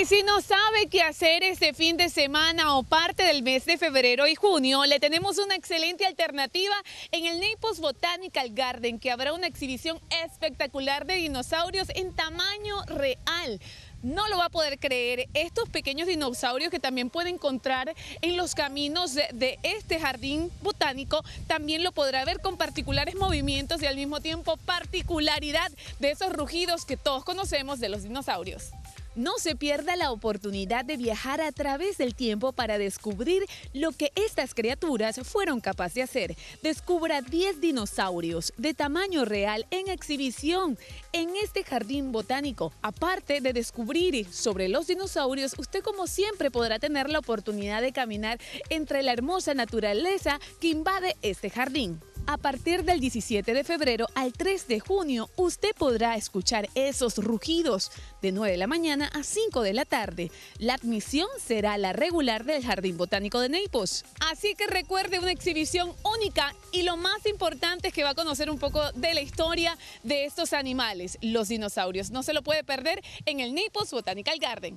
Y si no sabe qué hacer este fin de semana o parte del mes de febrero y junio, le tenemos una excelente alternativa en el Naples Botanical Garden, que habrá una exhibición espectacular de dinosaurios en tamaño real. No lo va a poder creer, estos pequeños dinosaurios que también puede encontrar en los caminos de, de este jardín botánico, también lo podrá ver con particulares movimientos y al mismo tiempo particularidad de esos rugidos que todos conocemos de los dinosaurios. No se pierda la oportunidad de viajar a través del tiempo para descubrir lo que estas criaturas fueron capaces de hacer. Descubra 10 dinosaurios de tamaño real en exhibición en este jardín botánico. Aparte de descubrir sobre los dinosaurios, usted como siempre podrá tener la oportunidad de caminar entre la hermosa naturaleza que invade este jardín. A partir del 17 de febrero al 3 de junio, usted podrá escuchar esos rugidos de 9 de la mañana a 5 de la tarde. La admisión será la regular del Jardín Botánico de Naples. Así que recuerde una exhibición única y lo más importante es que va a conocer un poco de la historia de estos animales, los dinosaurios. No se lo puede perder en el Naples Botanical Garden.